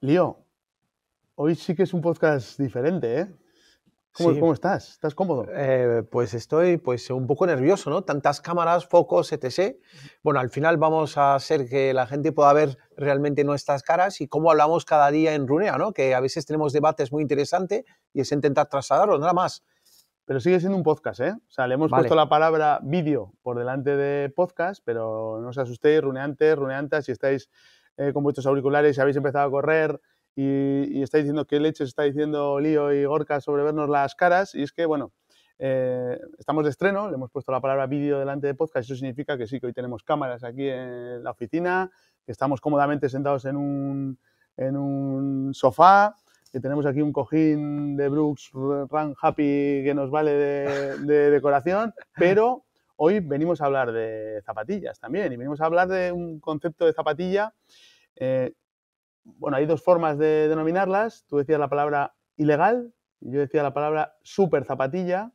Lío, hoy sí que es un podcast diferente, ¿eh? ¿Cómo, estás? ¿Estás cómodo? Eh, pues estoy pues, un poco nervioso, ¿no? Tantas cámaras, focos, etc. Bueno, al final vamos a hacer que la gente pueda ver realmente nuestras caras y cómo hablamos cada día en Runea, ¿no? Que a veces tenemos debates muy interesantes y es intentar trasladarlos, nada más. Pero sigue siendo un podcast, ¿eh? O sea, le hemos puesto la palabra vídeo por delante de podcast, pero no os asustéis, runeantes, runeantas, si estáis eh, con vuestros auriculares y habéis empezado a correr y, está diciendo qué leches está diciendo Lío y Gorka sobre vernos las caras. Y es que, bueno, eh, estamos de estreno, le hemos puesto la palabra vídeo delante de podcast, eso significa que sí, que hoy tenemos cámaras aquí en la oficina, que estamos cómodamente sentados en un, en un sofá, que tenemos aquí un cojín de Brooks Run Happy que nos vale de decoración, pero Hoy venimos a hablar de zapatillas también y venimos a hablar de un concepto de zapatilla. Eh, bueno, hay dos formas de denominarlas. Tú decías la palabra ilegal, yo decía la palabra super zapatilla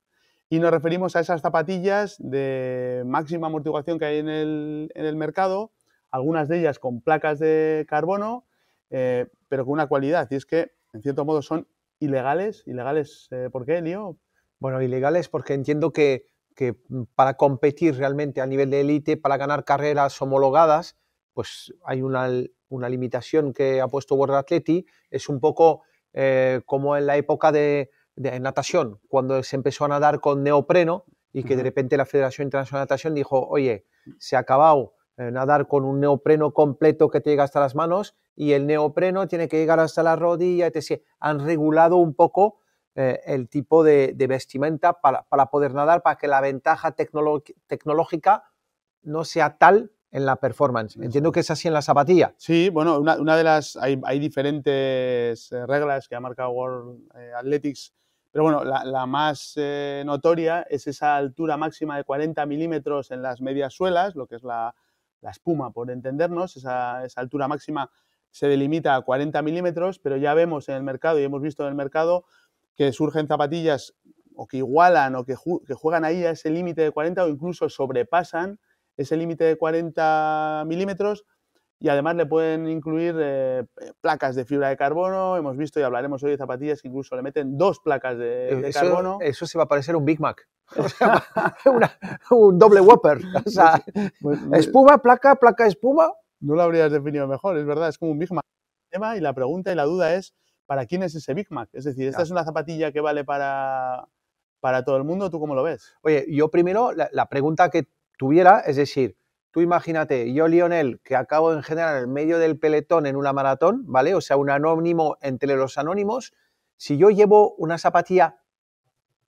y nos referimos a esas zapatillas de máxima amortiguación que hay en el, mercado, algunas de ellas con placas de carbono, eh, pero con una cualidad y es que en cierto modo son ilegales. ¿Ilegales eh, por qué, Lío? Bueno, ilegales porque entiendo que que mm, para competir realmente a nivel de élite, para ganar carreras homologadas, pues hay una, limitación que ha puesto World Athletic. Es un poco eh, como en la época de, natación, cuando se empezó a nadar con neopreno y que de repente la Federación Internacional de Natación dijo, oye, se ha acabado eh, nadar con un neopreno completo que te llega hasta las manos y el neopreno tiene que llegar hasta la rodilla, etc. Han regulado un poco eh, el tipo de, vestimenta para, poder nadar, para que la ventaja tecnológica no sea tal en la performance. Entiendo que es así en la zapatilla. Sí, bueno, una, de las. Hay, diferentes eh, reglas que ha marcado World eh, Athletics, pero bueno, la, más notoria es esa altura máxima de 40 milímetros en las medias suelas, lo que es la, espuma, por entendernos, esa, esa altura máxima se delimita a 40 milímetros, pero ya vemos en el mercado y hemos visto en el mercado que surgen zapatillas o que igualan o que, que juegan ahí a ese límite de 40 o incluso sobrepasan ese límite de 40 milímetros y además le pueden incluir eh, placas de fibra de carbono. Hemos visto y hablaremos hoy de zapatillas que incluso le meten dos placas de, eh, carbono. Eso se va a parecer un Big Mac. un doble Whopper. Pues, pues, espuma, placa, placa, espuma. No lo habrías definido mejor, es verdad, es como un Big Mac. Y la pregunta y la duda es ¿para quién es ese Big Mac? Es decir, ¿esta es una zapatilla que vale para, para todo el mundo? ¿Tú cómo lo ves? Oye, yo primero la, pregunta que tuviera, es decir, tú imagínate, yo Lionel, que acabo en general en el medio del peletón en una maratón, ¿vale? O sea, un anónimo entre los anónimos, si yo llevo una zapatilla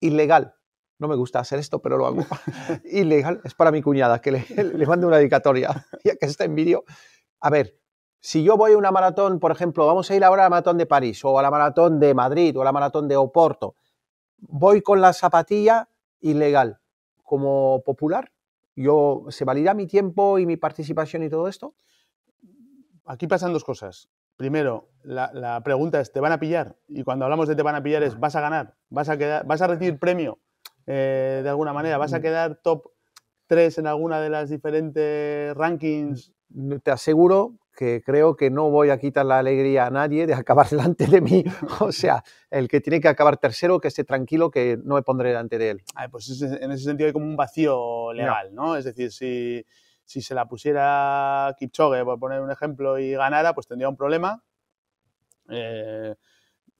ilegal, no me gusta hacer esto, pero lo hago, ilegal, es para mi cuñada, que le, le una dedicatoria, ya que está en vídeo. A ver, si yo voy a una maratón, por ejemplo, vamos a ir ahora a la maratón de París o a la maratón de Madrid o a la maratón de Oporto, voy con la zapatilla ilegal como popular, yo se valida mi tiempo y mi participación y todo esto. Aquí pasan dos cosas. Primero, la, pregunta es, ¿te van a pillar? Y cuando hablamos de te van a pillar es, ¿vas a ganar? ¿Vas a, recibir premio eh, de alguna manera? ¿Vas a quedar top 3 en alguna de las diferentes rankings? Te aseguro que creo que no voy a quitar la alegría a nadie de acabar delante de mí. O sea, el que tiene que acabar tercero, que esté tranquilo, que no me pondré delante de él. Ah, pues en ese sentido hay como un vacío legal, ¿no? Es decir, si, si, se la pusiera Kipchoge, por poner un ejemplo, y ganara, pues tendría un problema. Eh,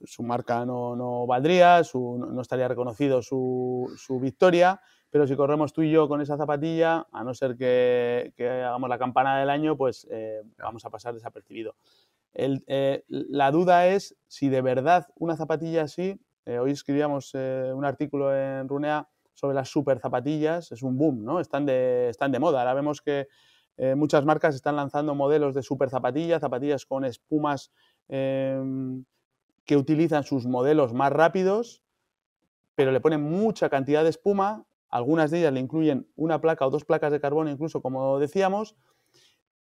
su marca no, no valdría, no estaría reconocido su, su victoria pero si corremos tú y yo con esa zapatilla, a no ser que, hagamos la campana del año, pues eh, vamos a pasar desapercibido. Eh, la duda es si de verdad una zapatilla así, eh, hoy escribíamos un artículo en Runea sobre las super zapatillas, es un boom, ¿no? Están de, están de moda. Ahora vemos que muchas marcas están lanzando modelos de super zapatillas, zapatillas con espumas em, que utilizan sus modelos más rápidos, pero le ponen mucha cantidad de espuma algunas de ellas le incluyen una placa o dos placas de carbono, incluso como decíamos,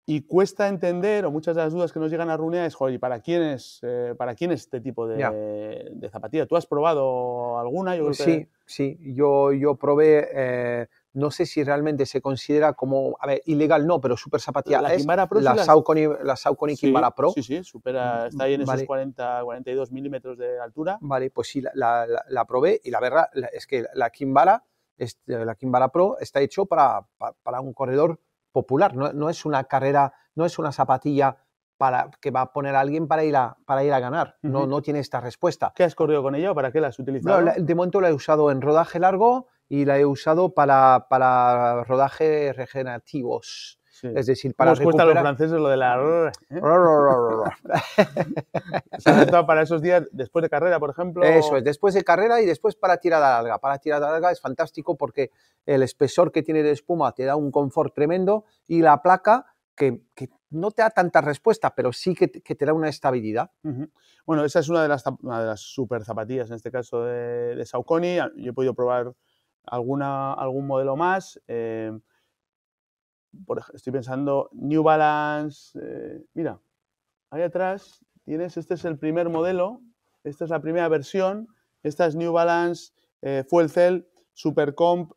y cuesta entender, o muchas de las dudas que nos llegan a Runea es, joder, ¿y para quién es, eh, para quién este tipo de, zapatilla? ¿Tú has probado alguna? sí, sí, yo, yo probé, eh, no sé si realmente se considera como, a ver, ilegal no, pero super zapatilla. La Kimbara Pro la, Saucony, Saucony sí, Pro. Sí, sí, supera, mm, está ahí en esos 40, 42 milímetros de altura. Vale, pues sí, la, la probé y la verdad es que la Kimbara este, la Kimbara Pro está hecho para, para, un corredor popular, no, es una carrera, no es una zapatilla para, que va a poner a alguien para ir a, para ir a ganar, no, no tiene esta respuesta. ¿Qué has corrido con ella o para qué la has utilizado? No, de momento la he usado en rodaje largo y la he usado para, para rodajes regenerativos. Es decir, para cuesta a los franceses lo de la... ¿eh? para esos días después de carrera, por ejemplo. Eso es, después de carrera y después para tirada larga. Para tirada larga es fantástico porque el espesor que tiene de espuma te da un confort tremendo y la placa que, no te da tanta respuesta, pero sí que, te, da una estabilidad. Bueno, esa es una de las, super zapatillas, en este caso de, de Saucony. Yo he podido probar alguna, algún modelo más. Eh, estoy pensando New Balance, eh, mira, ahí atrás tienes, este es el primer modelo, esta es la primera versión, esta es New Balance eh, Fuel Cell Supercomp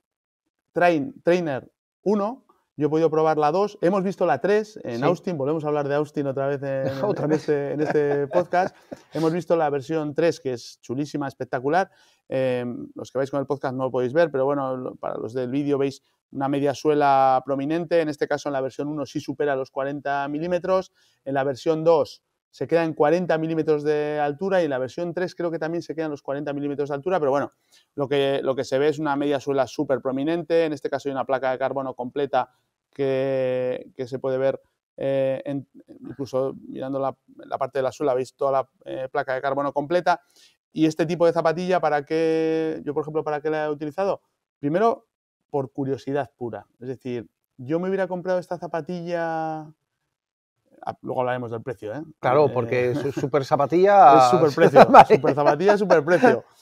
Train, Trainer 1, yo he podido probar la 2, hemos visto la 3 en Austin, volvemos a hablar de Austin otra vez en este, este podcast, hemos visto la versión 3 que es chulísima, espectacular, Em, los que vais con el podcast no lo podéis ver, pero bueno, para los del vídeo veis una media suela prominente. En este caso, en la versión 1 sí supera los 40 milímetros. En la versión 2 se queda en 40 milímetros de altura y en la versión 3 creo que también se quedan los 40 milímetros de altura, pero bueno, lo que, lo que se ve es una media suela súper prominente, en este caso hay una placa de carbono completa que, se puede ver, eh, incluso mirando la, parte de la suela veis toda la eh, placa de carbono completa ¿Y este tipo de zapatilla para qué, yo por ejemplo, para qué la he utilizado? Primero, por curiosidad pura. Es decir, yo me hubiera comprado esta zapatilla ah, Luego hablaremos del precio, ¿eh? Claro, eh, porque es súper zapatilla. es super precio. zapatilla, super precio.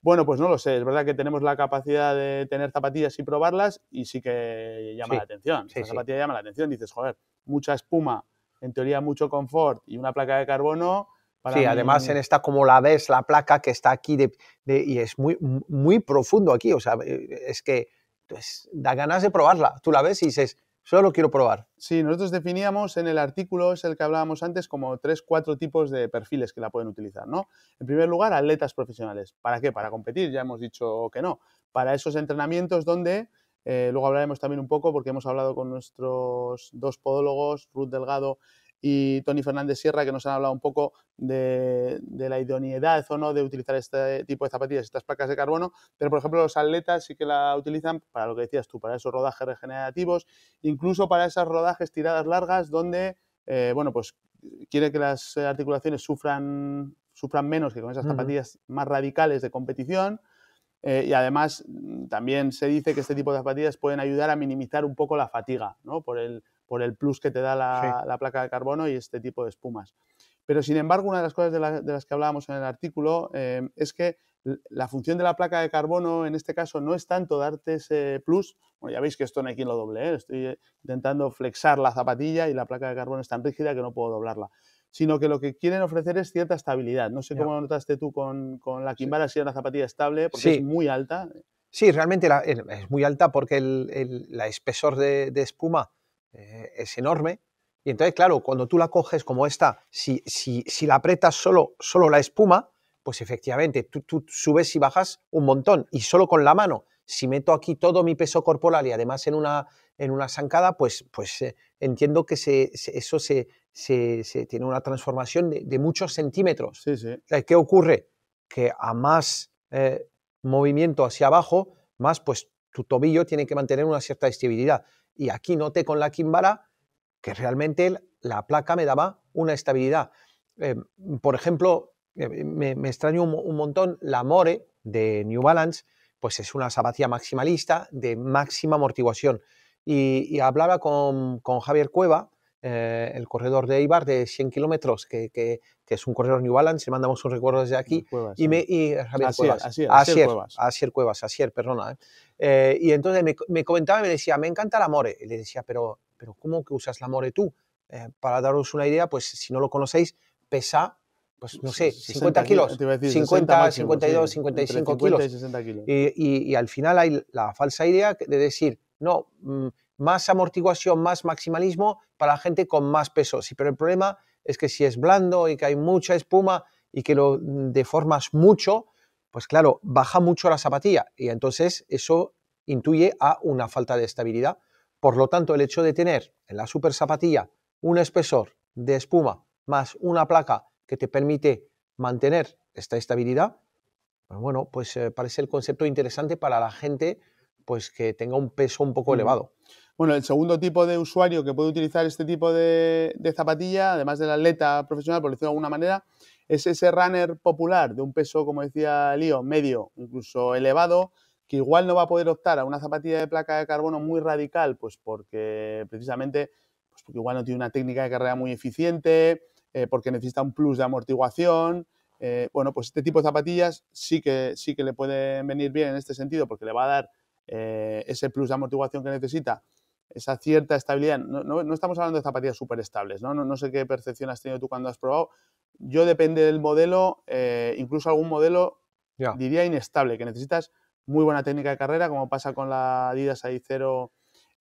Bueno, pues no lo sé. Es verdad que tenemos la capacidad de tener zapatillas y probarlas y sí que llama la atención. la zapatilla llama la atención. Dices, joder, mucha espuma, en teoría mucho confort y una placa de carbono sí, además en esta, como la ves, la placa que está aquí y es muy, muy profundo aquí, o sea, eh, es que pues, da ganas de probarla. Tú la ves y dices, solo quiero probar. Sí, nosotros definíamos en el artículo, es el que hablábamos antes, como tres, cuatro tipos de perfiles que la pueden utilizar, ¿no? En primer lugar, atletas profesionales. ¿Para qué? Para competir, ya hemos dicho que no. Para esos entrenamientos donde, eh, luego hablaremos también un poco, porque hemos hablado con nuestros dos podólogos, Ruth Delgado y Tony Fernández Sierra, que nos han hablado un poco de, la idoneidad o no de utilizar este tipo de zapatillas, estas placas de carbono, pero por ejemplo los atletas sí que la utilizan para lo que decías tú, para esos rodajes regenerativos, incluso para esas rodajes tiradas largas donde, eh, bueno, pues quiere que las articulaciones sufran, sufran menos que con esas zapatillas más radicales de competición. Eh, y además mm, también se dice que este tipo de zapatillas pueden ayudar a minimizar un poco la fatiga, ¿no? Por el, por el plus que te da la, placa de carbono y este tipo de espumas. Pero sin embargo, una de las cosas de, las que hablábamos en el artículo eh, es que la función de la placa de carbono en este caso no es tanto darte ese plus, bueno, ya veis que esto no hay quien lo doble, ¿eh? estoy intentando flexar la zapatilla y la placa de carbono es tan rígida que no puedo doblarla, sino que lo que quieren ofrecer es cierta estabilidad. No sé cómo cómo notaste tú con, con la Kimbara si era una zapatilla estable, porque es muy alta. Sí, realmente es muy alta porque el, la espesor de, de espuma eh, es enorme. Y entonces, claro, cuando tú la coges como esta, si, si, si la apretas solo, solo la espuma, pues efectivamente tú, tú subes y bajas un montón y solo con la mano. Si meto aquí todo mi peso corporal y además en una, en una zancada, pues, pues eh, entiendo que eso se, se, tiene una transformación de, muchos centímetros. Sí, eh, ¿Qué ocurre? Que a más movimiento hacia abajo, más pues tu tobillo tiene que mantener una cierta estabilidad y aquí noté con la Kimbara que realmente la placa me daba una estabilidad. Eh, por ejemplo, eh, me, extrañó extraño un, montón la More de New Balance, pues es una zapatilla maximalista de máxima amortiguación. Y, hablaba con, Javier Cueva, eh, el corredor de Eibar de 100 kilómetros, que, es un corredor New Balance, le mandamos un recuerdo desde aquí. y, Javier Cuevas. así así perdona. Eh, y entonces me, comentaba y me decía, me encanta la More. Y le decía, pero, pero ¿cómo que usas la More tú? Eh, para daros una idea, pues si no lo conocéis, pesa, pues no sé, 50 kilos, 50, 52, 55 kilos. Y, Y, al final hay la falsa idea de decir, no, mm, más amortiguación, más maximalismo para la gente con más peso. Sí, pero el problema es que si es blando y que hay mucha espuma y que lo mm, deformas mucho, pues claro, baja mucho la zapatilla y entonces eso intuye a una falta de estabilidad. Por lo tanto, el hecho de tener en la super zapatilla un espesor de espuma más una placa que te permite mantener esta estabilidad, pues bueno, pues eh, parece el concepto interesante para la gente pues que tenga un peso un poco elevado. Bueno, el segundo tipo de usuario que puede utilizar este tipo de, de zapatilla, además del atleta profesional, por decirlo de alguna manera, es ese runner popular de un peso, como decía Lío, medio, incluso elevado, que igual no va a poder optar a una zapatilla de placa de carbono muy radical, pues porque precisamente, pues porque igual no tiene una técnica de carrera muy eficiente, eh, porque necesita un plus de amortiguación. Eh, bueno, pues este tipo de zapatillas sí que, sí que le pueden venir bien en este sentido, porque le va a dar eh, ese plus de amortiguación que necesita, esa cierta estabilidad. No, no, estamos hablando de zapatillas súper estables, ¿no? ¿no? ¿no? sé qué percepción has tenido tú cuando has probado, yo depende del modelo, eh, incluso algún modelo diría inestable, que necesitas muy buena técnica de carrera, como pasa con la Adidas i0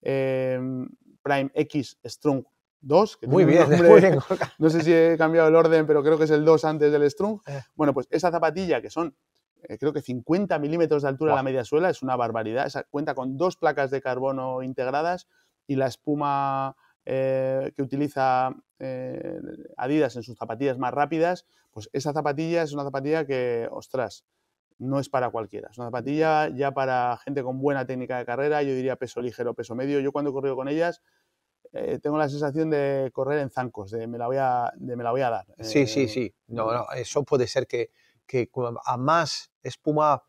em, Prime X Strung 2. muy, bien, muy, bien, No sé si he cambiado el orden, pero creo que es el 2 antes del Strung. Eh. Bueno, pues esa zapatilla, que son eh, creo que 50 milímetros de altura la media suela, es una barbaridad. Esa cuenta con dos placas de carbono integradas y la espuma eh, que utiliza eh, Adidas en sus zapatillas más rápidas, pues esa zapatilla es una zapatilla que, ostras, no es para cualquiera. Es una zapatilla ya para gente con buena técnica de carrera, yo diría peso ligero, peso medio. Yo cuando he corrido con ellas eh, tengo la sensación de correr en zancos, de me la voy a, de me dar. Sí, sí, sí. Mm. no, eso puede ser que, que a más espuma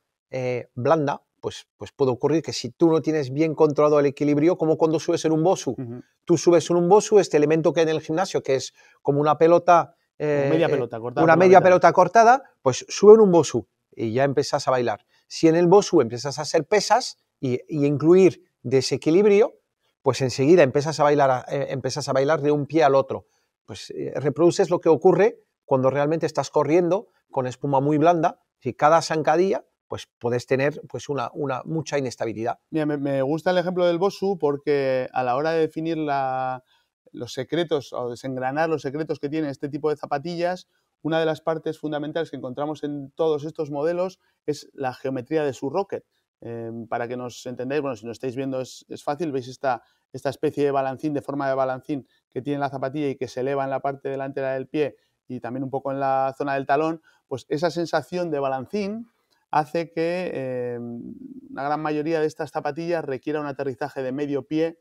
blanda, pues, pues, puede ocurrir que si tú no tienes bien controlado el equilibrio, como cuando subes en un bosu. Tú subes en un bosu, este elemento que en el gimnasio, que es como una pelota... Eh, media eh, pelota cortada. Una media pelota cortada, pues sube en un bosu y ya empiezas a bailar. Si en el bosu empiezas a hacer pesas y, incluir desequilibrio, pues enseguida empiezas a bailar, eh, empiezas a bailar de un pie al otro. Pues reproduces lo que ocurre cuando realmente estás corriendo con espuma muy blanda, si cada zancadilla pues puedes tener pues una, mucha inestabilidad. me, gusta el ejemplo del Bosu porque a la hora de definir los secretos o desengranar los secretos que tiene este tipo de zapatillas, una de las partes fundamentales que encontramos en todos estos modelos es la geometría de su rocket. Eh, para que nos entendáis, bueno, si lo estáis viendo es, fácil, veis esta especie de balancín, de forma de balancín que tiene la zapatilla y que se eleva en la parte delantera del pie y también un poco en la zona del talón, pues esa sensación de balancín hace que eh, una gran mayoría de estas zapatillas requiera un aterrizaje de medio pie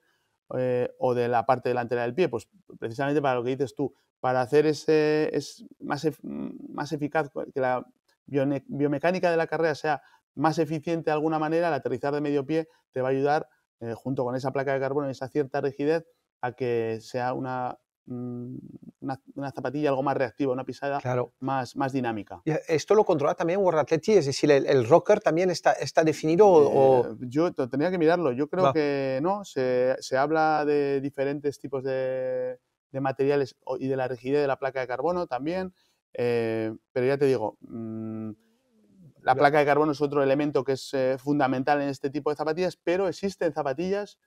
eh, o de la parte delantera del pie. Pues precisamente para lo que dices tú, para hacer ese, es más, más eficaz, que la biomecánica de la carrera sea más eficiente de alguna manera, el aterrizar de medio pie te va a ayudar, eh, junto con esa placa de carbono y esa cierta rigidez, a que sea una, mm, una, zapatilla algo más reactiva, una pisada más, más dinámica. ¿Esto lo controla también World Es decir, ¿el, rocker también está, está definido? Eh, yo tenía que mirarlo. Yo creo que no. Se, se, habla de diferentes tipos de, materiales y de la rigidez de la placa de carbono también. Eh, pero ya te digo, mm, la placa de carbono es otro elemento que es eh, fundamental en este tipo de zapatillas, pero existen zapatillas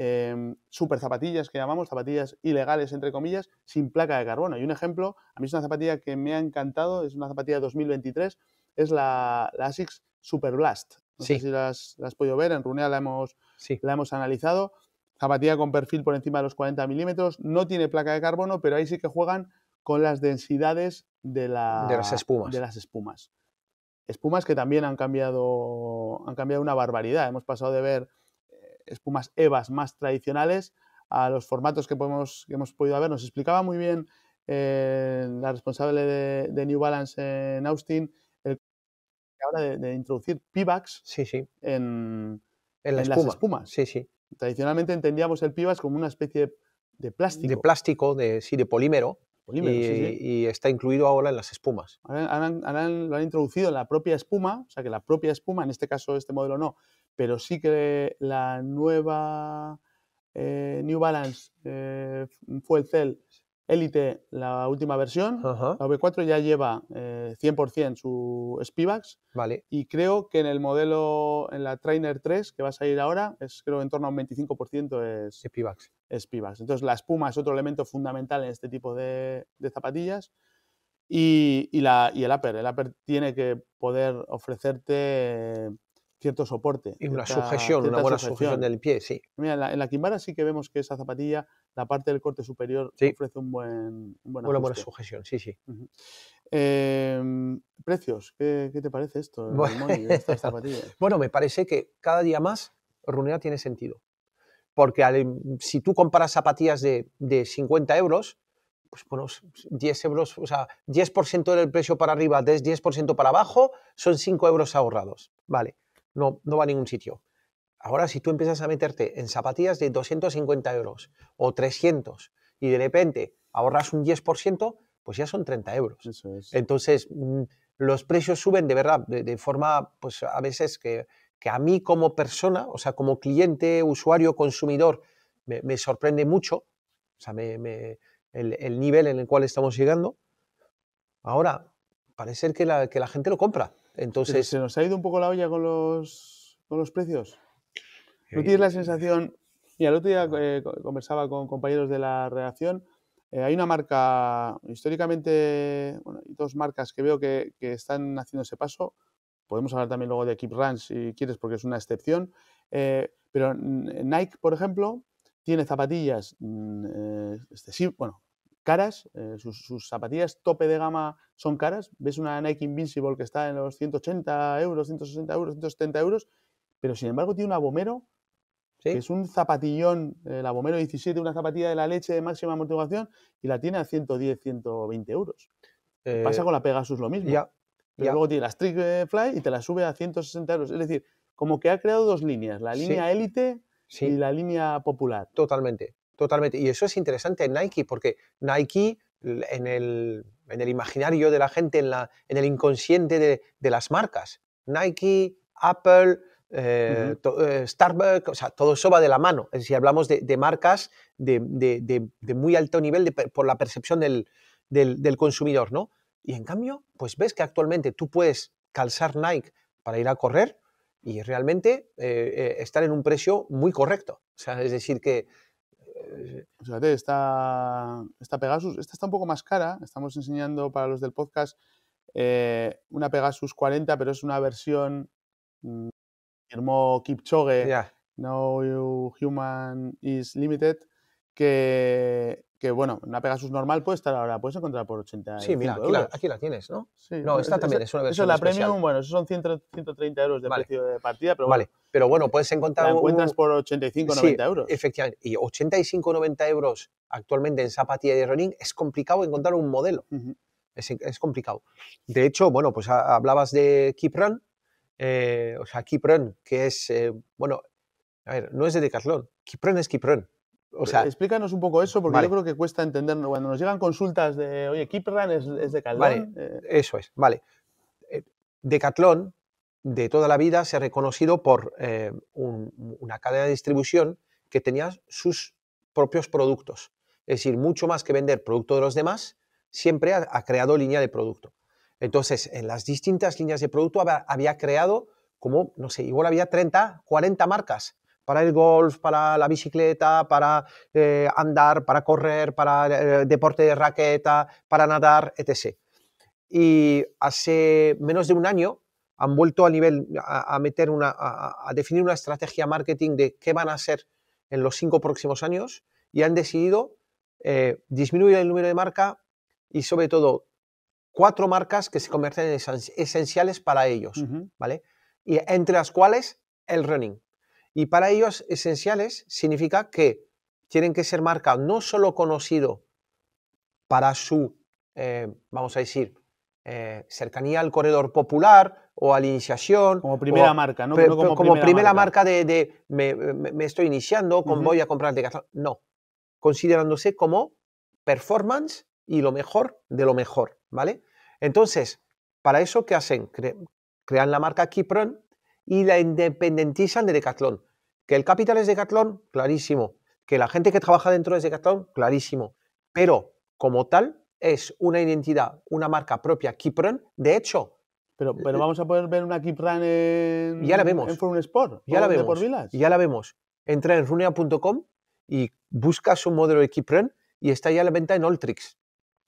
Em, super zapatillas que llamamos, zapatillas ilegales, entre comillas, sin placa de carbono. Y un ejemplo, a mí es una zapatilla que me ha encantado, es una zapatilla 2023, es la, ASICS Super Blast. No sé si las, has podido ver, en Runea la hemos, la hemos analizado. Zapatilla con perfil por encima de los 40 milímetros, no tiene placa de carbono, pero ahí sí que juegan con las densidades de, las, espumas. de las espumas. Espumas que también han cambiado, han cambiado una barbaridad. Hemos pasado de ver espumas EVAs más tradicionales a los formatos que, podemos, hemos podido ver. Nos explicaba muy bien eh, la responsable de, New Balance en Austin, el, ahora de, introducir PIVAX sí, sí. en, las espumas. Sí, sí. Tradicionalmente entendíamos el pivax como una especie de, plástico. De plástico, sí, de polímero. y, está incluido ahora en las espumas. lo han introducido en la propia espuma, o sea que la propia espuma, en este caso este modelo no, pero sí que la nueva eh, New Balance eh, fue el Cel Elite, la última versión, la V4 ya lleva 100% eh, su Spivax. Vale. Y creo que en el modelo, en la Trainer 3, que va a salir ahora, es creo en torno a un 25% es Spivax. Entonces la espuma es otro elemento fundamental en este tipo de, zapatillas. Y, y, la, y el upper. El upper tiene que poder ofrecerte cierto soporte. Y una sujeción, una buena sujeción. del pie, sí. Mira, en la, en sí que vemos que esa zapatilla, la parte del corte superior, ofrece un buen, Una buena sujeción, sí, sí. Em, precios, ¿Qué, te parece esto? Bueno. me parece que cada día más Runea tiene sentido. Porque si tú comparas zapatillas de, de 50 euros, pues bueno, 10 euros, o sea, 10% del precio para arriba, 10% para abajo, son 5 euros ahorrados. Vale no, va a ningún sitio. Ahora, si tú empiezas a meterte en zapatillas de 250 euros o 300 y de repente ahorras un 10%, pues ya son 30 euros. Entonces, mm, los precios suben de verdad, de, forma, pues a veces que, a mí como persona, o sea, como cliente, usuario, consumidor, me, sorprende mucho, el, nivel en el cual estamos llegando. Ahora, parece que que la gente lo compra. Entonces. ¿Se nos ha ido un poco la olla con los, con los precios? ¿No eh, tienes la sensación? y al otro día eh, conversaba con compañeros de la redacción. Eh, hay una marca, históricamente, bueno, hay dos marcas que veo que, están haciendo ese paso. Podemos hablar también luego de Keep Ranch, si quieres, porque es una excepción. pero Nike, por ejemplo, tiene zapatillas mm, excesivas, bueno, caras, eh, sus, zapatillas tope de gama son caras, ves una Nike Invincible que está en los 180 euros, 160 euros, 170 euros, pero sin embargo tiene una Bomero, que es un zapatillón, la Bomero 17, una zapatilla de la leche de máxima amortiguación, y la tiene a 110, 120 euros. Eh, Pasa con la Pegasus lo mismo. Ya, pero luego tiene la Street Fly y te la sube a 160 euros. Es decir, como que ha creado dos líneas, la línea élite y la línea popular. Totalmente. Totalmente. Y eso es interesante en Nike, porque Nike en el, imaginario de la gente, en, la, en el inconsciente de, las marcas, Nike, Apple, eh, eh, Starbucks, o sea, todo eso va de la mano. Es decir, hablamos de, marcas de, muy alto nivel por la percepción del, consumidor, ¿no? Y en cambio, pues ves que actualmente tú puedes calzar Nike para ir a correr y realmente eh, estar en un precio muy correcto. O sea, es decir, que, esta, e esta Pegasus, esta está un poco más cara, estamos enseñando para los del podcast eh, una Pegasus 40, pero es una versión que mm, firmó Kipchoge, No Human is Limited, que que bueno, una Pegasus normal puede estar ahora, puedes encontrar por 80 Sí, mira, aquí, La, tienes, ¿no? Sí, no, pues esta también es una Eso, la Premium, bueno, eso son 130 euros de precio de partida, pero Vale, pero bueno, puedes encontrar... La encuentras por 85, 90 euros. efectivamente. Y 85, 90 euros actualmente en Zapatilla de running es complicado encontrar un modelo. es, complicado. De hecho, bueno, pues hablabas de Keep eh, o sea, Keep que es, eh, bueno, a ver, no es de Decathlon, Keep es Keep o sea, explícanos un poco eso, porque yo creo que cuesta entenderlo. Cuando nos llegan consultas de, oye, Kipran es, es de Vale, eh. eso es, vale. Eh, Decathlon, de toda la vida, se ha reconocido por eh, una cadena de distribución que tenía sus propios productos. Es decir, mucho más que vender producto de los demás, siempre ha, creado línea de producto. Entonces, en las distintas líneas de producto había, había creado como, no sé, igual había 30, 40 marcas para el golf, para la bicicleta, para eh, andar, para correr, para eh, deporte de raqueta, para nadar, etc. Y hace menos de un año han vuelto a nivel a, meter una, a, definir una estrategia marketing de qué van a hacer en los cinco próximos años y han decidido eh, disminuir el número de marca y sobre todo cuatro marcas que se convierten en esenciales para ellos, ¿vale? Y entre las cuales el running. Y para ellos esenciales significa que tienen que ser marca no solo conocido para su, eh, vamos a decir, eh, cercanía al corredor popular o a la iniciación. Como primera marca, ¿no? como, primera, marca. de, me, estoy iniciando, con, voy a comprar de No, considerándose como performance y lo mejor de lo mejor, ¿vale? Entonces, para eso, ¿qué hacen? crean la marca Kipron y la independentizan de Decathlon. Que el capital es Decathlon, clarísimo. Que la gente que trabaja dentro es Decathlon, clarísimo. Pero como tal, es una identidad, una marca propia Kipron. De hecho, pero, eh, vamos a poder ver una Kipran en, ya la vemos. en Forum Sport. Ya la vemos. Ya la vemos. Entra en runea.com y buscas un modelo de Kipran y está ya a la venta en Alltricks.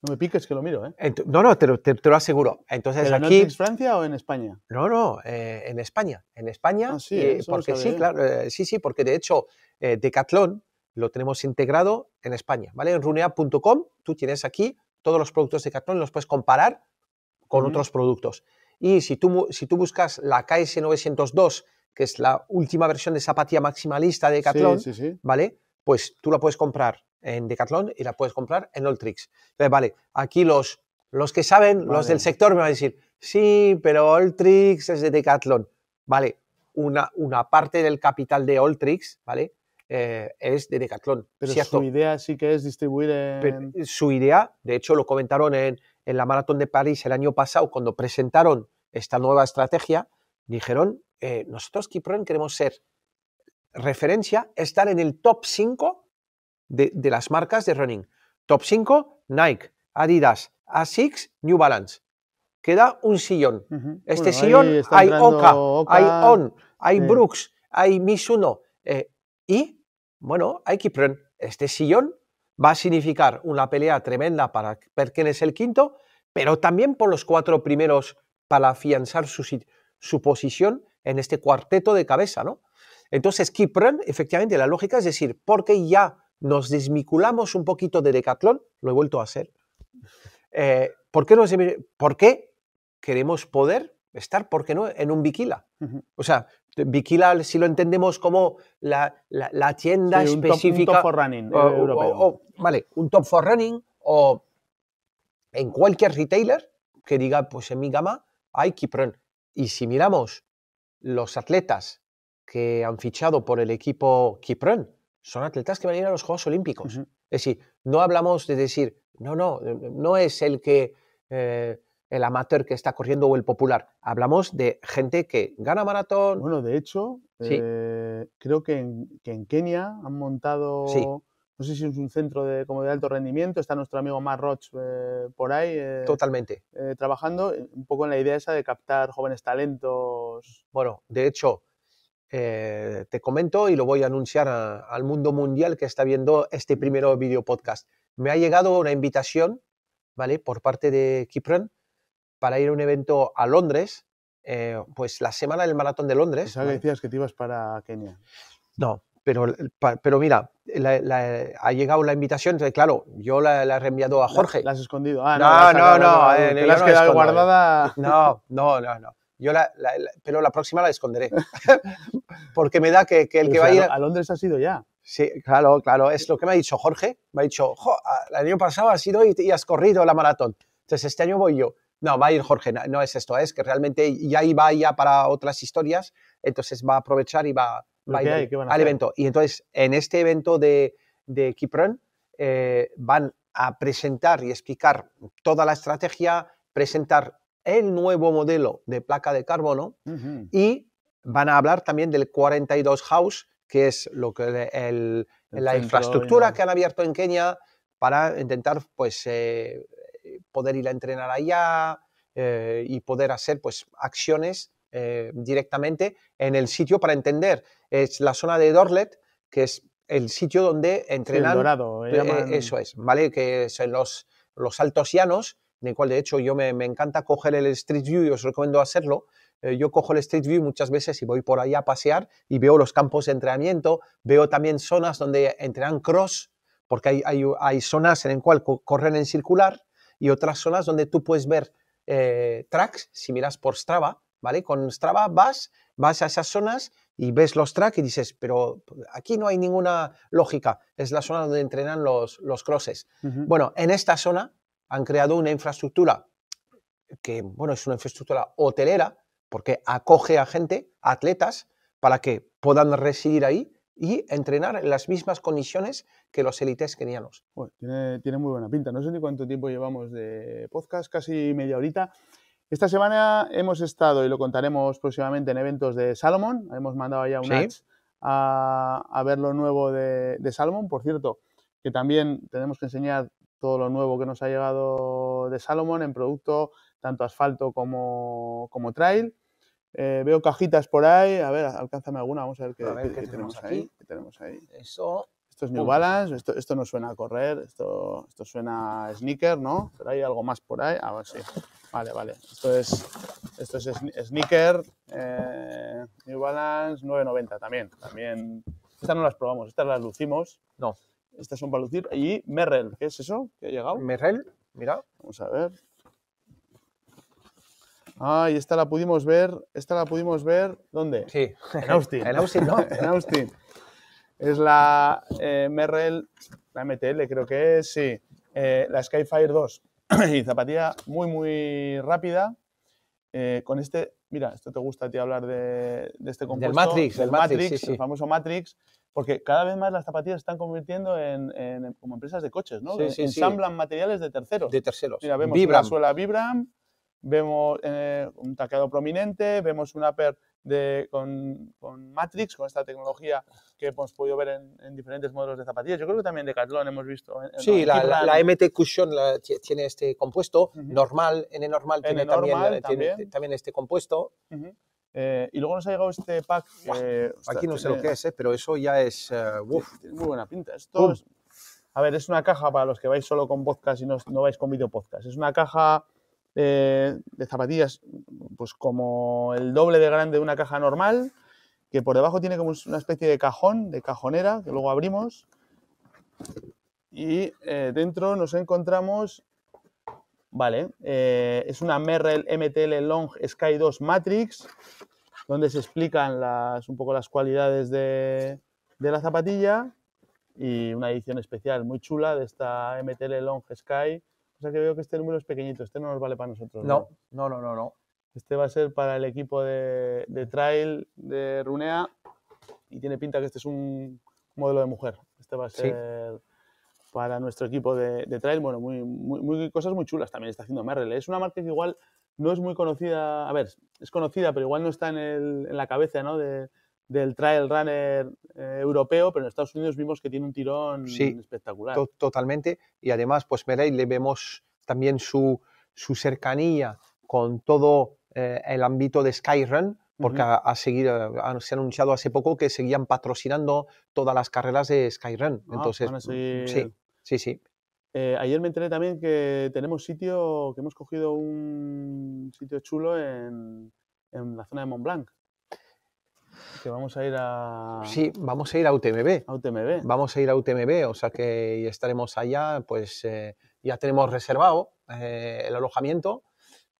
No me piques que lo miro, ¿eh? no, no, te lo, te, lo, aseguro. Entonces, aquí... en Francia o en España? No, no, eh, en España. En España, ah, sí, porque sí, claro, eh, sí, sí, porque de hecho eh, Decathlon lo tenemos integrado en España, ¿vale? En runea.com tú tienes aquí todos los productos de Decathlon, los puedes comparar con otros productos. Y si tú, si tú buscas la KS902, que es la última versión de zapatilla maximalista de Decathlon, ¿vale? pues tú la puedes comprar en Decathlon y la puedes comprar en Alltricks. Entonces, vale, aquí los, los que saben, los del sector me van a decir, sí, pero Alltricks es de Decathlon. Vale, una, una parte del capital de Alltricks, ¿vale? Eh, es de Decathlon. Pero su idea sí que es distribuir en... Eh, su idea, de hecho lo comentaron en, en la Maratón de París el año pasado, cuando presentaron esta nueva estrategia, dijeron, eh, nosotros Kipron queremos ser referencia estar en el top 5 de, las marcas de running. Top 5, Nike, Adidas, Asics, New Balance. Queda un sillón. Este sillón hay Oka, hay On, hay Brooks, hay Mizuno. Eh, y, bueno, hay Kipron. Este sillón va a significar una pelea tremenda para ver quién es el quinto, pero también por los cuatro primeros para afianzar su posición en este cuarteto de cabeza, ¿no? Entonces, Run, efectivamente, la lógica es decir, porque ya nos desmiculamos un poquito de Decathlon, lo he vuelto a hacer, eh, ¿por, qué qué queremos poder estar, por qué no, en un Bikila? O sea, Bikila, si lo entendemos como la, tienda específica... un top, for running eh, europeo. vale, un top for running o en cualquier retailer que diga, pues en mi gama hay Run. Y si miramos los atletas que han fichado por el equipo Kipron, son atletas que van a ir a los Juegos Olímpicos. Es decir, no hablamos de decir, no, no, no es el que eh, el amateur que está corriendo o el popular. Hablamos de gente que gana maratón. Bueno, de hecho, eh, creo que en, que Kenia han montado, no sé si es un centro de, como de alto rendimiento, está nuestro amigo Matt Roach eh, por ahí. Totalmente. trabajando un poco en la idea esa de captar jóvenes talentos. Bueno, de hecho, eh, te comento y lo voy a anunciar al mundo mundial que está viendo este primer video podcast. Me ha llegado una invitación, ¿vale? Por parte de Kipron para ir a un evento a Londres, eh, pues la semana del Maratón de Londres. ¿Sabes que decías que te ibas para Kenia? No, pero, pero mira, ha llegado la invitación, claro, yo la, he reenviado a Jorge. Ah, ¿La has escondido? no, no, eh, no. no, has quedado guardada? No, no, no, no yo la, pero la próxima la esconderé. Porque me da que, el que va a ir... A Londres ha sido ya. Sí, claro, claro. Es lo que me ha dicho Jorge. Me ha dicho, el año pasado has ido y, has corrido la maratón. Entonces, este año voy yo. No, va a ir Jorge, no, es esto. Es que realmente ya iba ya para otras historias. Entonces va a aprovechar y va, al evento. Y entonces, en este evento de, de Keep Run, eh, van a presentar y explicar toda la estrategia, presentar el nuevo modelo de placa de carbono y van a hablar también del 42 House, que es lo que la infraestructura que han abierto en Kenia para intentar pues, eh, poder ir a entrenar allá eh, y poder hacer pues, acciones eh, directamente en el sitio para entender. Es la zona de Dorlet, que es el sitio donde entrenan. Eso es, ¿vale? Que son los, los altos llanos en el cual de hecho yo me, encanta coger el Street View y os recomiendo hacerlo. Eh, yo cojo el Street View muchas veces y voy por ahí a pasear y veo los campos de entrenamiento, veo también zonas donde entrenan cross, porque hay, hay, zonas en las cual corren en circular y otras zonas donde tú puedes ver eh, tracks, si miras por Strava, ¿vale? Con Strava vas, vas a esas zonas y ves los tracks y dices, pero aquí no hay ninguna lógica, es la zona donde entrenan los, los crosses. Bueno, en esta zona han creado una infraestructura que, bueno, es una infraestructura hotelera, porque acoge a gente, atletas, para que puedan residir ahí y entrenar en las mismas condiciones que los élites kenianos. tiene, tiene, muy buena pinta. No sé ni cuánto tiempo llevamos de podcast, casi media horita. Esta semana hemos estado, y lo contaremos próximamente, en eventos de Salomon. Hemos mandado ya un ¿Sí? a, ver lo nuevo de, de Salomon. Por cierto, que también tenemos que enseñar todo lo nuevo que nos ha llegado de Salomon en producto, tanto asfalto como, como trail. Eh, veo cajitas por ahí. A ver, alcánzame alguna. Vamos a ver qué, tenemos, ahí. ¿Qué tenemos ahí? Eso. Esto es New Balance. Esto, esto no suena a correr. Esto, esto suena a sneaker, ¿no? Pero hay algo más por ahí. Ah, sí. Vale, vale. Esto es, esto es sneaker. Eh, New Balance 990 también. También. Estas no las probamos. Estas las lucimos. No. Estas son para lucir. Y Merrell, ¿qué es eso? ¿Qué ha llegado? Merrell, mira. Vamos a ver. Ah, y esta la pudimos ver. Esta la pudimos ver. ¿Dónde? Sí. En Austin. en Austin, ¿no? en Austin. Es la eh, Merrell, la MTL creo que es, sí. Eh, la Skyfire 2. y zapatilla muy, muy rápida. Eh, con este, mira, esto te gusta a ti hablar de, este compuesto. Del Matrix, del, Matrix, el famoso Matrix porque cada vez más las zapatillas se están convirtiendo en, como empresas de coches, ¿no? Sí, sí, Ensamblan materiales de terceros. De terceros. Mira, vemos Vibram. suela Vibram, vemos eh, un taqueado prominente, vemos una upper de, con, Matrix, con esta tecnología que hemos podido ver en, diferentes modelos de zapatillas. Yo creo que también de Decathlon hemos visto. sí, la, MT Cushion tiene este compuesto, normal, N normal, tiene, normal eh, también, Tiene, también, este compuesto. Eh, y luego nos ha llegado este pack eh, Aquí no sé lo que es, eh, pero eso ya es... Tiene muy buena pinta. Esto a ver, es una caja para los que vais solo con podcast y no, vais con video podcast. Es una caja de zapatillas, pues como el doble de grande de una caja normal, que por debajo tiene como una especie de cajón, de cajonera, que luego abrimos. Y dentro nos encontramos Vale, eh, es una Merrell MTL Long Sky 2 Matrix, donde se explican las, un poco las cualidades de, de, la zapatilla y una edición especial muy chula de esta MTL Long Sky. O sea que veo que este número es pequeñito, este no nos vale para nosotros. No, no, no, no, no. Este va a ser para el equipo de, de, trail de Runea y tiene pinta que este es un modelo de mujer. Este va a ser para nuestro equipo de, de trail. Bueno, muy, muy, cosas muy chulas también está haciendo Merrell. ¿eh? Es una marca que igual no es muy conocida, a ver, es conocida, pero igual no está en, el, en la cabeza ¿no? del trail runner eh, europeo, pero en Estados Unidos vimos que tiene un tirón espectacular. Sí, totalmente. Y además, pues Merrell le vemos también su, su cercanía con todo eh, el ámbito de Skyrun, porque se ha anunciado hace poco que seguían patrocinando todas las carreras de Skyrun. Ah, Entonces, sí. Sí, sí. Eh, ayer me enteré también que tenemos sitio, que hemos cogido un sitio chulo en, en la zona de Montblanc Que vamos a ir a. Sí, vamos a ir a UTMB. Vamos a ir a UTMB, o sea que estaremos allá, pues eh, ya tenemos reservado eh, el alojamiento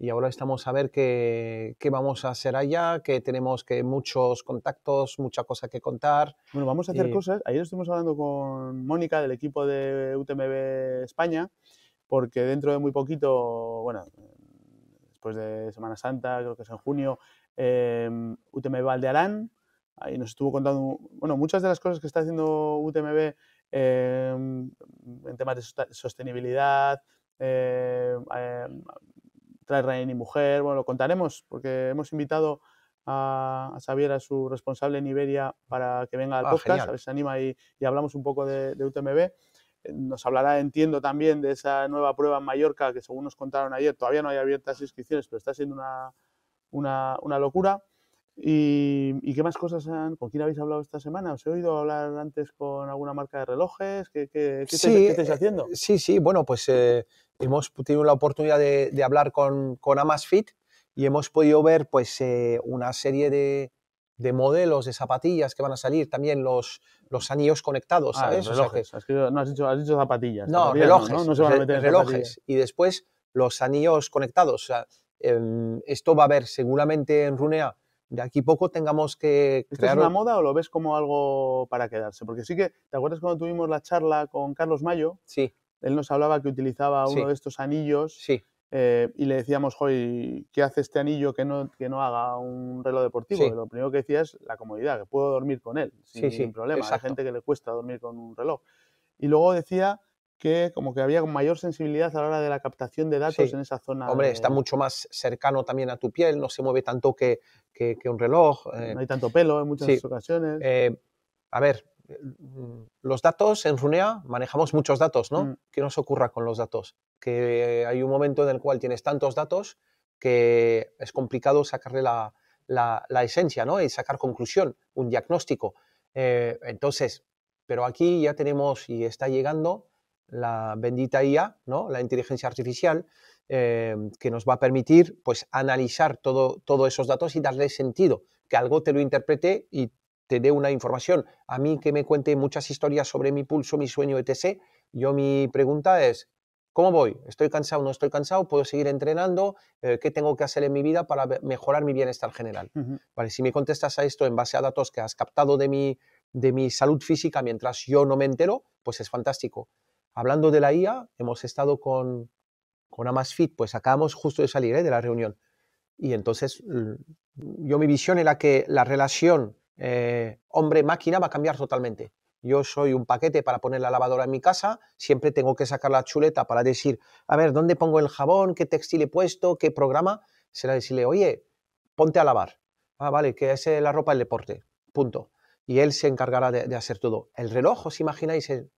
y ahora estamos a ver qué, vamos a hacer allá, que tenemos que muchos contactos, mucha cosa que contar. Bueno, vamos a hacer cosas. Ayer estuvimos hablando con Mónica del equipo de UTMB España, porque dentro de muy poquito, bueno, después de Semana Santa, creo que es en junio, em, UTMB Valdearán, ahí nos estuvo contando, bueno, muchas de las cosas que está haciendo UTMB em, en temas de sostenibilidad, em, trae y Mujer, bueno, lo contaremos porque hemos invitado a, Xavier, a su responsable en Iberia, para que venga al ah, podcast, a ver si se anima y, y, hablamos un poco de, de UTMB eh, nos hablará, entiendo, también de esa nueva prueba en Mallorca que según nos contaron ayer, todavía no hay abiertas inscripciones, pero está siendo una, una, una locura. Y, y, qué más cosas han, con quién habéis hablado esta semana? ¿Os he oído hablar antes con alguna marca de relojes? ¿Qué, qué, qué, estáis, eh, haciendo? sí, sí, bueno, pues eh, hemos tenido la oportunidad de, hablar con, con Amasfit y hemos podido ver pues, eh, una serie de, modelos de zapatillas que van a salir, también los, los anillos conectados, ah, ¿sabes? Relojes. no, has dicho, zapatillas. No, relojes. No, se van a meter relojes. Y después los anillos conectados. Em, esto va a haber seguramente en Runea de aquí poco tengamos que ¿Esto crear... es una moda o lo ves como algo para quedarse? Porque sí que, ¿te acuerdas cuando tuvimos la charla con Carlos Mayo? Sí él nos hablaba que utilizaba uno de estos anillos eh, y le decíamos, Joy, ¿qué hace este anillo que no, que no haga un reloj deportivo? Lo primero que decía es la comodidad, que puedo dormir con él sin problema. Esa Hay gente que le cuesta dormir con un reloj. Y luego decía que como que había mayor sensibilidad a la hora de la captación de datos en esa zona. Hombre, está mucho más cercano también a tu piel, no se mueve tanto que, que, un reloj. no eh. hay tanto pelo en muchas ocasiones. Eh, a ver, los datos en Runea manejamos muchos datos, ¿no? Mm. ¿Qué nos ocurra con los datos? Que hay un momento en el cual tienes tantos datos que es complicado sacarle la, esencia, ¿no? Y sacar conclusión, un diagnóstico. Eh, entonces, pero aquí ya tenemos y está llegando la bendita IA, ¿no? La inteligencia artificial, eh, que nos va a permitir, pues, analizar todos esos datos y darle sentido, que algo te lo interprete y te dé una información. A mí que me cuente muchas historias sobre mi pulso, mi sueño, etc. Yo mi pregunta es, ¿cómo voy? ¿Estoy cansado? ¿No estoy cansado? ¿Puedo seguir entrenando? Eh, ¿Qué tengo que hacer en mi vida para mejorar mi bienestar general? si me contestas a esto en base a datos que has captado de mi, de mi salud física mientras yo no me entero, pues es fantástico. Hablando de la IA, hemos estado con, con Amazfit, pues acabamos justo de salir eh, de la reunión. Y entonces yo mi visión era que la relación eh, hombre-máquina va a cambiar totalmente. Yo soy un paquete para poner la lavadora en mi casa, siempre tengo que sacar la chuleta para decir, a ver, ¿dónde pongo el jabón? ¿Qué textil he puesto? ¿Qué programa? Será decirle, oye, ponte a lavar. Ah, vale, que es eh, la ropa del deporte. Punto. Y él se encargará de, hacer todo. El reloj, os imagináis el,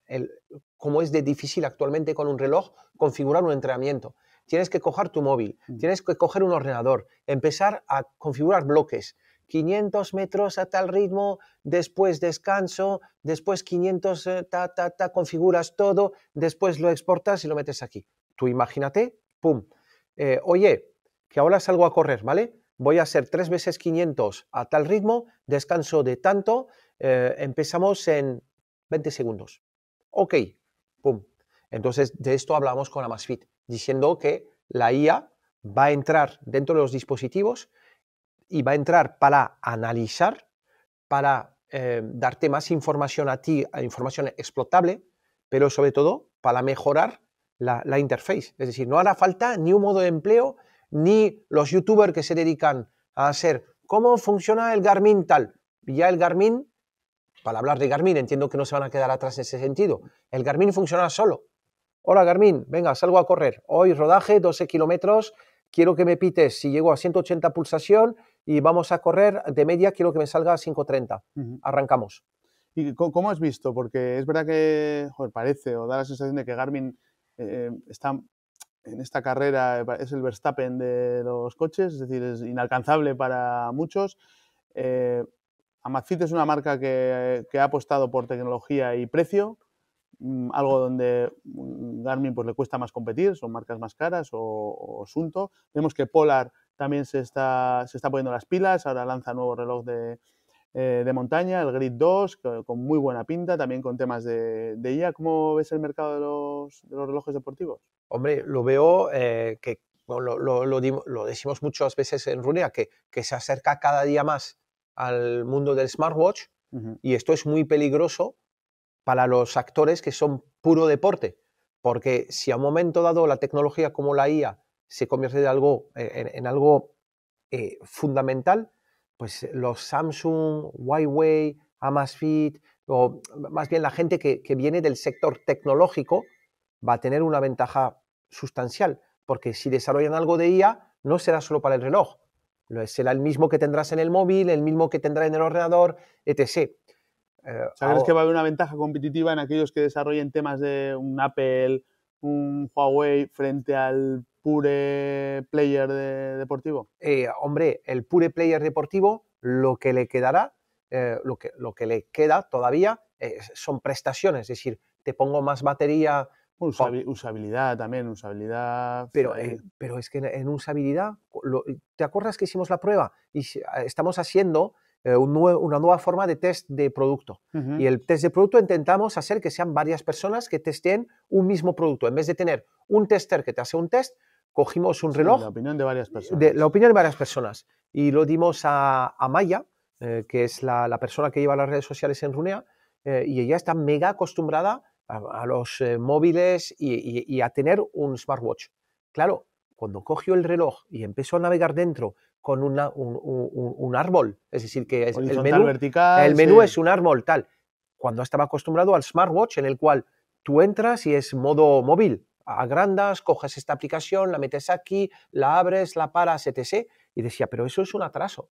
cómo es de difícil actualmente con un reloj configurar un entrenamiento. Tienes que coger tu móvil, mm. tienes que coger un ordenador, empezar a configurar bloques, 500 metros a tal ritmo, después descanso, después 500, eh, ta, ta, ta, configuras todo, después lo exportas y lo metes aquí. Tú imagínate, pum, eh, oye, que ahora salgo a correr, ¿vale? Voy a hacer tres veces 500 a tal ritmo, descanso de tanto, eh, empezamos en 20 segundos. Ok, pum. Entonces, de esto hablamos con Amazfit, diciendo que la IA va a entrar dentro de los dispositivos, y va a entrar para analizar, para eh, darte más información a ti, información explotable, pero sobre todo para mejorar la, interface. Es decir, no hará falta ni un modo de empleo, ni los youtubers que se dedican a hacer cómo funciona el Garmin tal. Ya el Garmin, para hablar de Garmin, entiendo que no se van a quedar atrás en ese sentido. El Garmin funciona solo. Hola Garmin, venga, salgo a correr. Hoy rodaje, 12 kilómetros, quiero que me pites si llego a 180 pulsación y vamos a correr de media, quiero que me salga a 5.30. Arrancamos. ¿Y cómo has visto? Porque es verdad que parece o da la sensación de que Garmin eh, eh, está en esta carrera, es el Verstappen de los coches, es decir, es inalcanzable para muchos. Eh, Amazfit es una marca que, ha apostado por tecnología y precio, mm, algo donde mm, Garmin pues, le cuesta más competir, son marcas más caras o, o Vemos que Polar también se está, se está poniendo las pilas, ahora lanza nuevo reloj de, eh, montaña, el Grid 2, con muy buena pinta, también con temas de, IA. ¿Cómo ves el mercado de los, relojes deportivos? Hombre, lo veo eh, que lo, lo, decimos muchas veces en Runea, que, se acerca cada día más al mundo del smartwatch y esto es muy peligroso para los actores que son puro deporte, porque si a un momento dado la tecnología como la IA se convierte en algo, eh, en, algo eh, fundamental, pues eh, los Samsung, Huawei, Amazfit, o más bien la gente que, viene del sector tecnológico, va a tener una ventaja sustancial, porque si desarrollan algo de IA, no será solo para el reloj, será el mismo que tendrás en el móvil, el mismo que tendrás en el ordenador, etc. ¿Sabes que va a haber una ventaja competitiva en aquellos que desarrollen temas de un Apple, un Huawei frente al pure player deportivo? Eh, hombre, el pure player deportivo lo que le quedará, eh, lo, que, lo que le queda todavía eh, son prestaciones, es decir, te pongo más batería. usabilidad también, usabilidad. Pero, pero es que en usabilidad, ¿te acuerdas que hicimos la prueba? Y ah, estamos haciendo una nueva forma de test de producto. Y el test de producto intentamos hacer que sean varias personas que testen un mismo producto. En vez de tener un tester que te hace un test, cogimos un reloj. la opinión de varias personas. De, la opinión de varias personas. Y lo dimos a, a Maya, eh, que es la, persona que lleva las redes sociales en Runea, eh, y ella está mega acostumbrada a, los eh, móviles y, a tener un smartwatch. Claro, cuando cogió el reloj y empezó a navegar dentro con un, árbol, es decir, que el menú, vertical, el menú es un árbol tal, cuando estaba acostumbrado al smartwatch en el cual tú entras y es modo móvil, agrandas, coges esta aplicación, la metes aquí, la abres, la paras, etc. Y decía, pero eso es un atraso.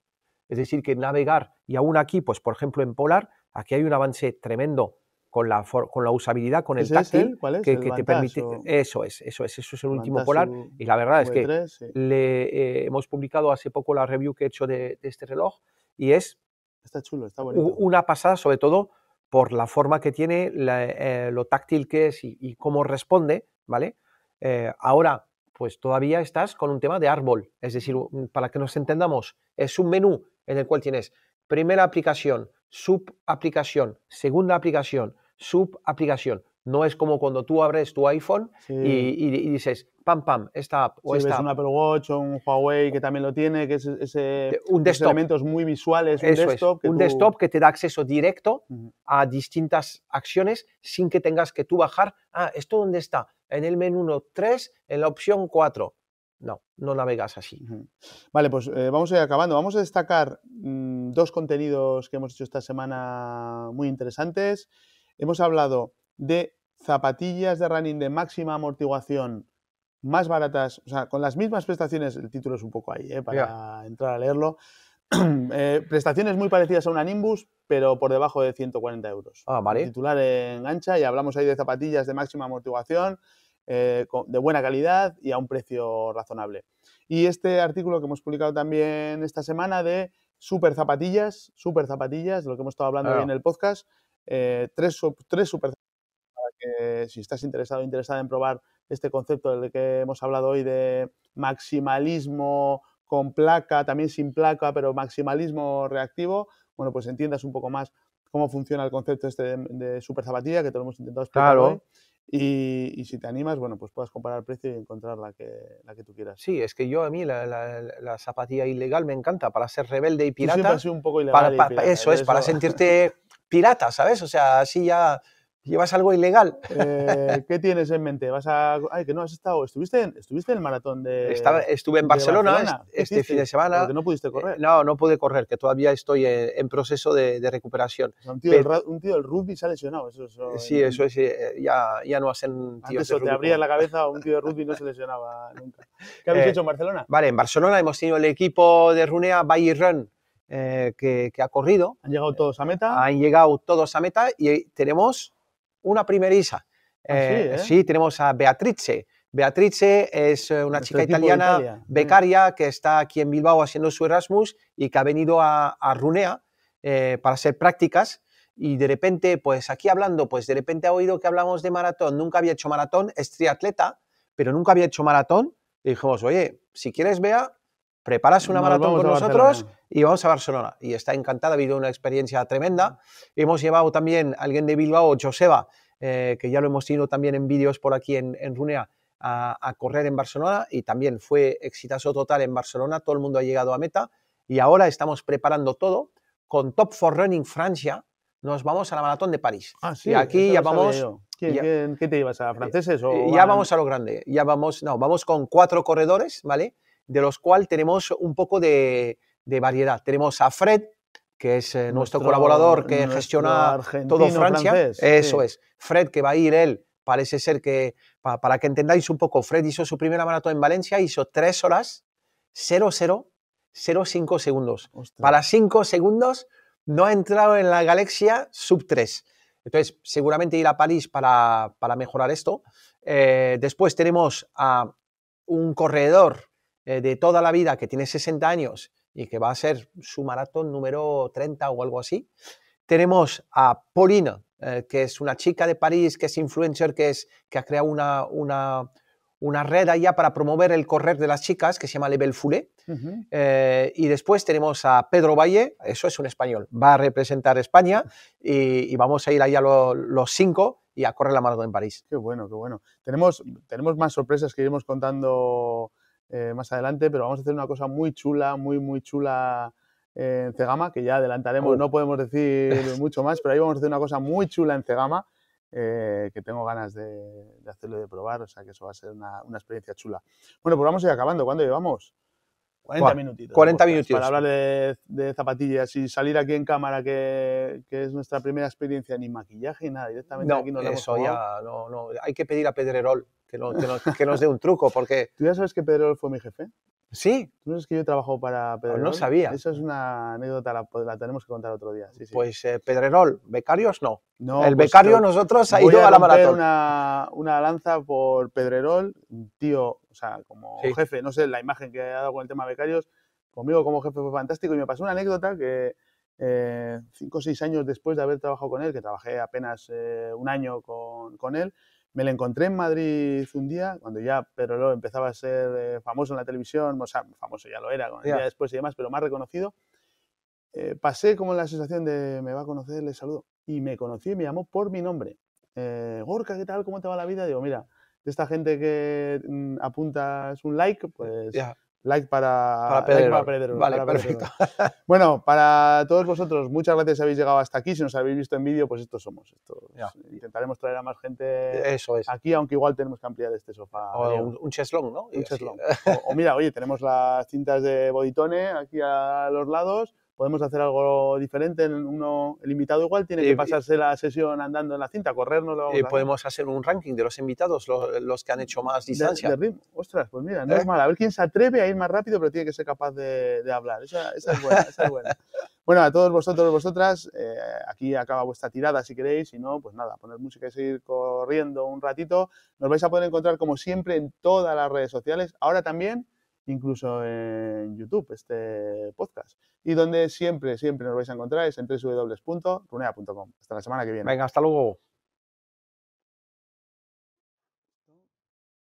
Es decir, que navegar, y aún aquí, pues por ejemplo en Polar, aquí hay un avance tremendo con la, con la usabilidad, con el este? táctil, es que, te Eso es, eso es, eso es el último Polar. Y la verdad es que le, eh, hemos publicado hace poco la review que he hecho de, este reloj y es... Está chulo, está Una pasada, sobre todo por la forma que tiene, eh, lo táctil que es y, cómo responde, ¿vale? Eh, ahora, pues todavía estás con un tema de árbol, es decir, mm, para que nos entendamos, es un menú en el cual tienes primera aplicación, subaplicación, segunda aplicación, subaplicación, no es como cuando tú abres tu iPhone y, dices, pam, pam, esta app o ves un Apple Watch o un Huawei que también lo tiene, que es ese, eh, un muy visuales, un desktop. Que un desktop que te da acceso directo a distintas acciones sin que tengas que tú bajar, ah, ¿esto dónde está? En el menú 3, en la opción 4. No, no navegas así. Vale, pues eh, vamos a ir acabando. Vamos a destacar mm, dos contenidos que hemos hecho esta semana muy interesantes. Hemos hablado de zapatillas de running de máxima amortiguación más baratas, o sea, con las mismas prestaciones, el título es un poco ahí, ¿eh? para entrar a leerlo, eh, prestaciones muy parecidas a una Nimbus, pero por debajo de 140 euros. Ah, vale. Titular en ancha y hablamos ahí de zapatillas de máxima amortiguación, eh, de buena calidad y a un precio razonable. Y este artículo que hemos publicado también esta semana de super zapatillas, super zapatillas, de lo que hemos estado hablando hoy en el podcast, tres, super zapatillas si estás interesado o interesada en probar este concepto del que hemos hablado hoy de maximalismo con placa, también sin placa, pero maximalismo reactivo, bueno, pues entiendas un poco más cómo funciona el concepto este de, super zapatilla, que te lo hemos intentado explicar claro. Y, si te animas, bueno, pues puedas comparar el precio y encontrar la que, la que tú quieras. Sí, es que yo a mí la, la, zapatilla ilegal me encanta para ser rebelde y pirata. un poco ilegal. Para, eso es, para sentirte pirata, ¿sabes? O sea, así ya ¿Llevas algo ilegal? Eh, ¿Qué tienes en mente? ¿Vas a.? Ay, que no has estado. ¿Estuviste en, ¿estuviste en el maratón de.? estuve en Barcelona, este fin de semana. que no pudiste eh, correr. no, no pude correr, que todavía estoy en, proceso de, recuperación. un, tío del, rugby se ha lesionado. Eh, sí, eso es. ya, no hacen. Tíos Antes de te abrías la cabeza un tío de rugby no se lesionaba nunca. ¿Qué habéis hecho en Barcelona? Vale, en Barcelona hemos tenido el equipo de Runea Bay Run. Que, que ha corrido. Han llegado todos a meta. Han llegado todos a meta y tenemos una primeriza. Ah, eh, ¿eh? sí, tenemos a Beatrice. Beatrice es una chica italiana mm. becaria que está aquí en Bilbao haciendo su Erasmus y que ha venido a, Runea eh, para hacer prácticas y de repente, pues aquí hablando, pues de repente ha oído que hablamos de maratón, nunca había hecho maratón, es triatleta, pero nunca había hecho maratón. Y dijimos, oye, si quieres, vea, preparas una maratón con nosotros y vamos a Barcelona. Y está encantada, ha habido una experiencia tremenda. Hemos llevado también a alguien de Bilbao, Joseba, eh, que ya lo hemos tenido también en vídeos por aquí en, en Runea, a, correr en Barcelona y también fue exitoso total en Barcelona, todo el mundo ha llegado a meta y ahora estamos preparando todo con Top for Running Francia, nos vamos a la maratón de París. Ah, y aquí ya vamos... ¿Qué, te llevas a eh, franceses? ya vamos a lo grande, ya vamos, no, vamos con cuatro corredores, ¿vale? de los cuales tenemos un poco de, variedad. Tenemos a Fred, que es eh, nuestro, colaborador que gestiona todo Francia. Eso es. Fred, que va a ir él, parece ser que, para, que entendáis un poco, Fred hizo su primera maratón en Valencia, hizo tres horas, 00, 05 segundos. Para cinco segundos no ha entrado en la galaxia sub 3. Entonces, seguramente ir a París para, para mejorar esto. Eh, después tenemos a un corredor eh, de toda la vida que tiene 60 años y que va a ser su maratón número 30 o algo así. Tenemos a Paulina, eh, que es una chica de París, que es influencer, que, es, que ha creado una, una, una red allá para promover el correr de las chicas, que se llama Level Fulé. Eh, y después tenemos a Pedro Valle, eso es un español, va a representar España y, vamos a ir allá los cinco y a correr la maratón en París. Qué bueno, qué bueno. Tenemos, tenemos más sorpresas que iremos contando eh, más adelante, pero vamos a hacer una cosa muy chula, muy, muy chula eh, en Cegama, que ya adelantaremos, no podemos decir mucho más, pero ahí vamos a hacer una cosa muy chula en Cegama, eh, que tengo ganas de, hacerlo y de probar, o sea que eso va a ser una, experiencia chula. Bueno, pues vamos a ir acabando, ¿cuándo llevamos? 40 minutitos. 40 minutitos. Para hablar de, zapatillas y salir aquí en cámara, que, es nuestra primera experiencia, ni maquillaje, ni nada, directamente aquí nos hemos no, hay que pedir a Pedrerol que, nos dé un truco, porque... ¿Tú ya sabes que Pedrerol fue mi jefe? Sí. ¿Tú no sabes que yo trabajo para Pedrerol? No sabía. Eso es una anécdota, pues, la, tenemos que contar otro día. Pues eh, Pedrerol, becarios no. no el pues, becario nosotros ha ido a, la maratón. Una, una lanza por Pedrerol, tío, o sea, como jefe, no sé, la imagen que ha dado con el tema becarios, conmigo como jefe fue fantástico y me pasó una anécdota que eh, cinco o seis años después de haber trabajado con él, que trabajé apenas eh, un año con, con él, me la encontré en Madrid un día, cuando ya pero no empezaba a ser eh, famoso en la televisión, o sea, famoso ya lo era, ya después y demás, pero más reconocido. Eh, pasé como la sensación de me va a conocer, le saludo. Y me conocí y me llamó por mi nombre. Eh, Gorka, ¿qué tal? ¿Cómo te va la vida? Digo, mira, de esta gente que mm, apuntas un like, pues Like para, Pedro. vale, perfecto. Bueno, para todos vosotros, muchas gracias habéis llegado hasta aquí. Si nos habéis visto en vídeo, pues estos somos. Intentaremos traer a más gente aquí, aunque igual tenemos que ampliar este sofá. un, cheslón, ¿no? Un cheslón. o, mira, oye, tenemos las cintas de Boditone aquí a los lados podemos hacer algo diferente. Uno, el invitado igual tiene que pasarse la sesión andando en la cinta, corrernos. Eh, podemos hacer un ranking de los invitados, los, que han hecho más distancia. Ostras, pues mira, no ¿Eh? es mal. A ver quién se atreve a ir más rápido, pero tiene que ser capaz de, hablar. Esa, es buena, Bueno, a todos vosotros, vosotras, eh, aquí acaba vuestra tirada si queréis, si no, pues nada, poner música y seguir corriendo un ratito. Nos vais a poder encontrar como siempre en todas las redes sociales. Ahora también incluso en YouTube, este podcast. Y donde siempre, siempre nos vais a encontrar es en www.runea.com. Hasta la semana que viene. Venga, hasta luego.